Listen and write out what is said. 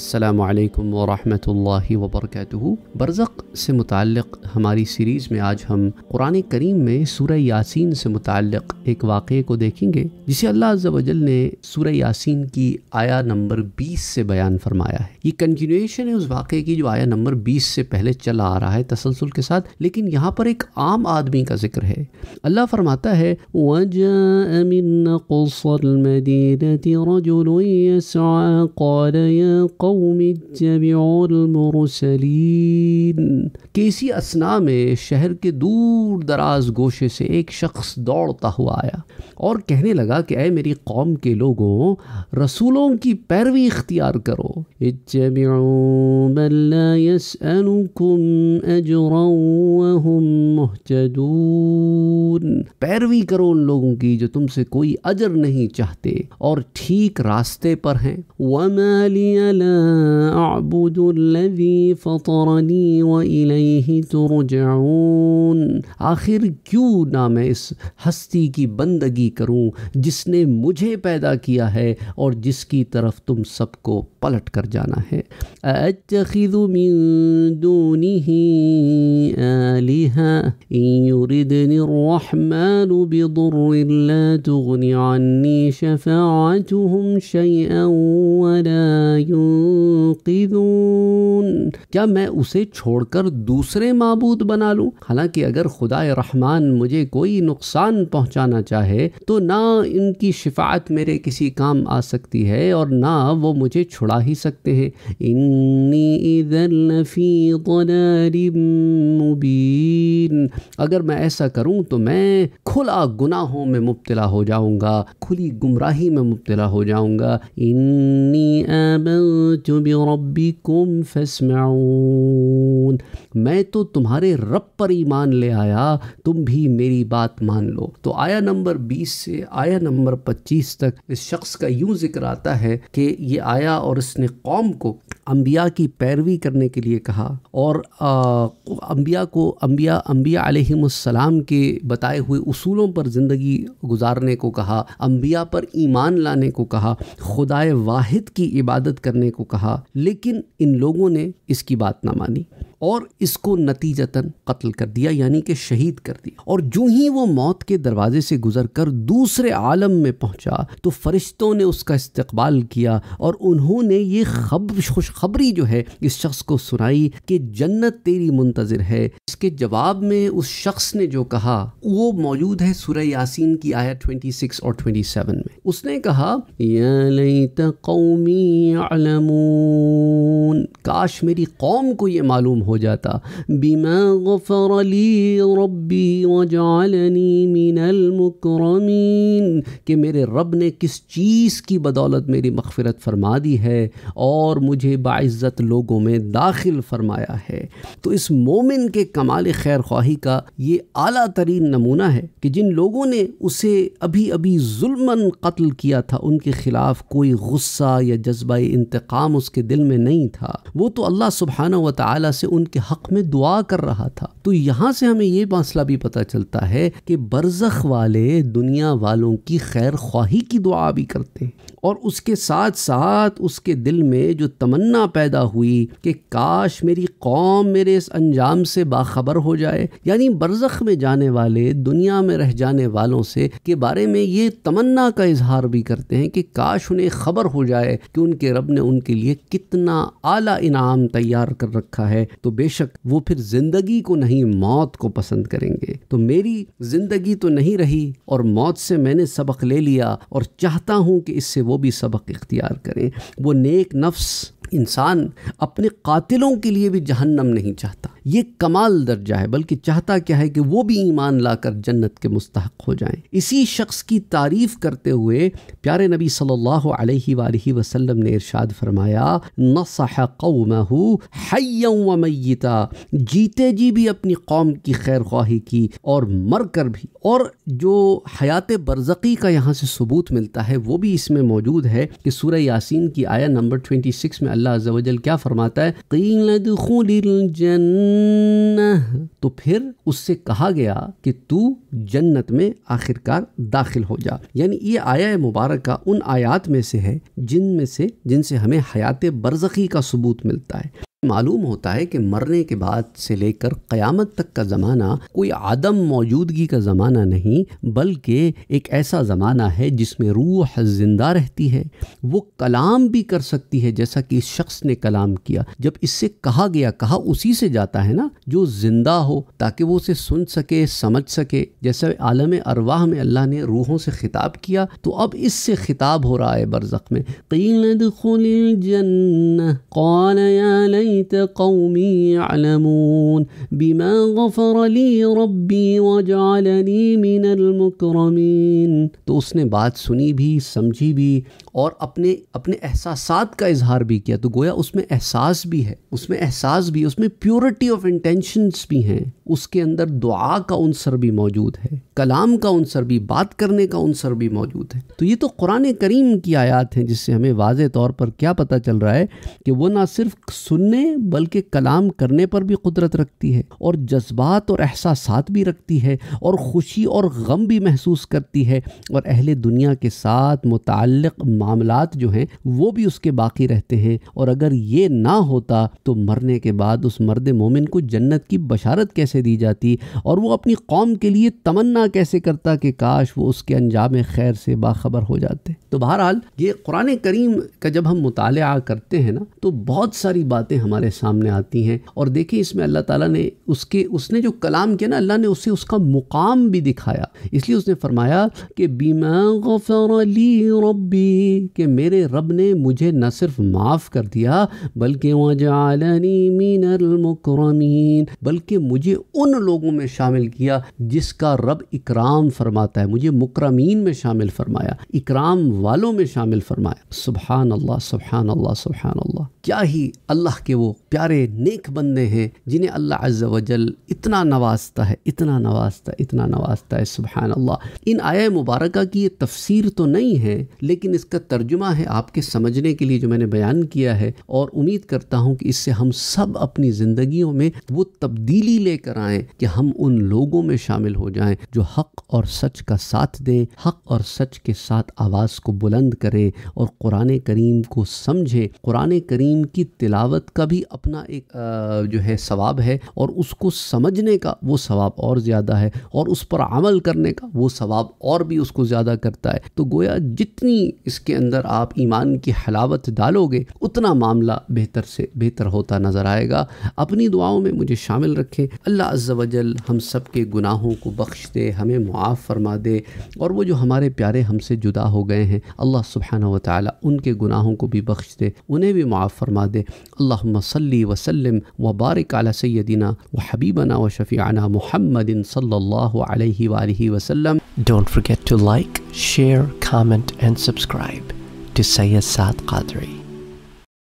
असलकम वरहमल वबरक बरज़क से मुतक़ हमारी सीरीज़ में आज हम कुरान करीम में सूर यासीन से मुतक़ एक वाक़े को देखेंगे जिसे अल्लाह अज्जल ने सूर यासीन की आया नंबर बीस से बयान फरमाया है ये कंटिन्यूशन है उस वाक़े की जो आया नंबर बीस से पहले चला आ रहा है तसलसल के साथ लेकिन यहाँ पर एक आम आदमी का जिक्र है अल्लाह फरमाता है कौम जमसरीन केसी असना में शहर के दूर दराज गोशे से एक शख्स दौड़ता हुआ आया और कहने लगा कि अय मेरी कौम के लोगों रसूलों की पैरवी इख्तियार करो पैरवी करो उन लोगों की जो तुमसे कोई अजर नहीं चाहते और ठीक रास्ते पर हैं वमा लिया أعبد الذي فطرني وإليه ترجعون آخر کیوں نہ میں اس ہستی کی بندگی کروں جس نے مجھے پیدا کیا ہے اور جس کی طرف تم سب کو پلٹ کر جانا ہے اتخذ من دونه آلهة ان يردن الرحمن بضر لا تغني عني شفاعتهم شيئا ولا ينفع منقذون क्या मैं उसे छोड़कर दूसरे मबूद बना लूँ हालांकि अगर खुदा रहमान मुझे कोई नुकसान पहुँचाना चाहे तो ना इनकी शिफात मेरे किसी काम आ सकती है और ना वो मुझे छुड़ा ही सकते हैं मुबीन अगर मैं ऐसा करूं तो मैं खुला गुनाहों में मुबतला हो जाऊंगा खुली गुमराही में मुबतला हो जाऊंगा इन्नी तस्मऊन मैं तो तुम्हारे रब पर ईमान ले आया तुम भी मेरी बात मान लो तो आया नंबर 20 से आया नंबर 25 तक इस शख्स का यूं जिक्र आता है कि ये आया और इसने कौम को अम्बिया की पैरवी करने के लिए कहा और अम्बिया को अम्बिया अम्बिया अलैहिस्सलाम के बताए हुए उसूलों पर ज़िंदगी गुजारने को कहा अम्बिया पर ईमान लाने को कहा खुदाए वाहिद की इबादत करने को कहा लेकिन इन लोगों ने इसकी बात ना मानी और इसको नतीजतन कत्ल कर दिया यानी कि शहीद कर दिया और जो ही वो मौत के दरवाजे से गुजर कर दूसरे आलम में पहुंचा तो फरिश्तों ने उसका इस्तकबाल किया और उन्होंने ये खबर खुशखबरी जो है इस शख्स को सुनाई कि जन्नत तेरी मुंतजर है इसके जवाब में उस शख्स ने जो कहा वो मौजूद है सुरह यासीन की आया 26 और 27 में उसने कहा या कौमी काश मेरी कौम को ये मालूम हो हो जाता बीमा गफ़र अली मिनल मुकरमीन कि मेरे रब ने किस चीज़ की बदौलत मेरी मगफ़रत फरमा दी है और मुझे बाज़्ज़त लोगों में दाखिल फरमाया है तो इस मोमिन के कमाल खैर ख्वाही का ये अली तरीन नमूना है कि जिन लोगों ने उसे अभी अभी जुल्मन कत्ल किया था उनके ख़िलाफ़ कोई गुस्सा या जज्बा इंतकाम उसके दिल में नहीं था वो तो अल्लाह सुबहाना व ताली से उनके हक़ में दुआ कर रहा था तो यहाँ से हमें ये मसला भी पता चलता है कि बरजख वाले दुनिया वालों की खैर ख्वाही की दुआ भी करते हैं और उसके साथ साथ उसके दिल में जो तमन्ना पैदा हुई कि काश मेरी कौम मेरे इस अंजाम से बाखबर हो जाए यानी बरज़ख में जाने वाले दुनिया में रह जाने वालों से के बारे में ये तमन्ना का इजहार भी करते हैं कि काश उन्हें खबर हो जाए कि उनके रब ने उनके लिए कितना आला इनाम तैयार कर रखा है तो बेशक वो फिर ज़िंदगी को नहीं मौत को पसंद करेंगे तो मेरी ज़िंदगी तो नहीं रही और मौत से मैंने सबक ले लिया और चाहता हूं कि इससे वो भी सबक इख्तियार करें वो नेक नफ्स इंसान अपने कातिलों के लिए भी जहन्नम नहीं चाहता ये कमाल दर्जा है बल्कि चाहता क्या है कि वो भी ईमान लाकर जन्नत के मुस्तक हो जाएं इसी शख्स की तारीफ़ करते हुए प्यारे नबी सल्लल्लाहु अलैहि सल्ला वसल्लम ने इरशाद फरमाया मैता जीते जी भी अपनी कौम की खैर ख्वाही की और मर कर भी और जो हयात बरज़की का यहाँ से सबूत मिलता है वो भी इसमें मौजूद है कि सूर्य यासीन की आया नंबर ट्वेंटी सिक्स में अल्लाह अजल क्या फरमाता है तो फिर उससे कहा गया कि तू जन्नत में आखिरकार दाखिल हो जा यानी ये आया मुबारक उन आयात में से है जिनमें से जिनसे हमें हयात बरज़खी का सबूत मिलता है मालूम होता है कि मरने के बाद से लेकर क़यामत तक का ज़माना कोई आदम मौजूदगी का ज़माना नहीं बल्कि एक ऐसा ज़माना है जिसमें रूह ज़िंदा रहती है वो कलाम भी कर सकती है जैसा कि इस शख्स ने कलाम किया जब इससे कहा गया कहा उसी से जाता है ना जो ज़िंदा हो ताकि वो उसे सुन सके समझ सके जैसे आलम अरवाह में अल्लाह ने रूहों से खिताब किया तो अब इससे खिताब हो रहा है बरज़ में ليت قومي يعلمون بما غفر لي ربي وجعلني من المكرمين तो उसने बात सुनी भी समझी भी और अपने अपने एहसासात का इजहार भी किया तो गोया उसमें एहसास भी है उसमें एहसास भी उसमें प्योरिटी ऑफ इंटेंशंस भी हैं उसके अंदर दुआ का उनसर भी मौजूद है कलाम का अनसर भी बात करने का अनसर भी मौजूद है तो ये तो कुरान करीम की आयात हैं जिससे हमें वाज तौर पर क्या पता चल रहा है कि वो ना सिर्फ सुनने बल्कि कलाम करने पर भी कुदरत रखती है और जज्बात और एहसास भी रखती है और ख़ुशी और गम भी महसूस करती है और अहल दुनिया के साथ मुतल मामला जो हैं वो भी उसके बाकी रहते हैं और अगर ये ना होता तो मरने के बाद उस मर्द मोमिन को जन्नत की बशारत कैसे दी जाती और वो अपनी कौम के लिए तमन्ना कैसे करता कि काश वो उसके अंजाम खैर से बाखबर हो जाते तो बहरहाल ये कुरान करीम का जब हम मुताल करते हैं ना तो बहुत सारी बातें हमारे सामने आती हैं और देखिए इसमें अल्लाह ताला ने उसके उसने जो कलाम किया ना अल्लाह ने उसे उसका मुकाम भी दिखाया इसलिए उसने फरमाया कि बीमा रबी के मेरे रब ने मुझे न सिर्फ माफ़ कर दिया बल्कि वजालनी बल्कि मुझे उन लोगों में शामिल किया जिसका रब इकराम फरमाता है मुझे मुकरमीन में शामिल फरमाया इकराम वालों में शामिल फरमाया सुबहान अल्लाह सुबहान अल्लाह सुबहान अल्लाह क्या ही अल्लाह के वो प्यारे नेक बंदे हैं जिन्हें अल्लाह अज़ वजल इतना नवाजता है इतना नवाजता है इतना नवाजता है सुबहान अल्लाह इन आया मुबारक की ये तफसीर तो नहीं है लेकिन इसका तर्जुमा है आपके समझने के लिए जो मैंने बयान किया है और उम्मीद करता हूँ कि इससे हम सब अपनी ज़िंदगियों में वो तब्दीली लेकर आएँ कि हम उन लोगों में शामिल हो जाएँ जो हक़ और सच का साथ दें हक़ और सच के साथ आवाज़ को बुलंद करें और कुरान करीम को समझें कुरान करीम की तिलावत का भी अपना एक जो है सवाब है और उसको समझने का वो सवाब और ज़्यादा है और उस पर अमल करने का वो सवाब और भी उसको ज़्यादा करता है तो गोया जितनी इसके अंदर आप ईमान की हलावत डालोगे उतना मामला बेहतर से बेहतर होता नज़र आएगा अपनी दुआओं में मुझे शामिल रखें अल्लाह वजल हम सब के गुनाहों को बख्श दे हमें मुआफ़ फरमा दे और वो जो हमारे प्यारे हमसे जुदा हो गए हैं अल्लाह सुबहाना वाली उनके गुनाहों को भी बख्श दे उन्हें भी मुआफ़ فرما दे अल्लाहुम्मा सल्ली वसल्लम व बारिक अला सय्यदिना व हबीबना व शफीअना मुहम्मदिन सल्लल्लाहु अलैहि व आलिहि वसल्लम Don't forget to like, share, comment and subscribe to Sayyid Saad Qadri.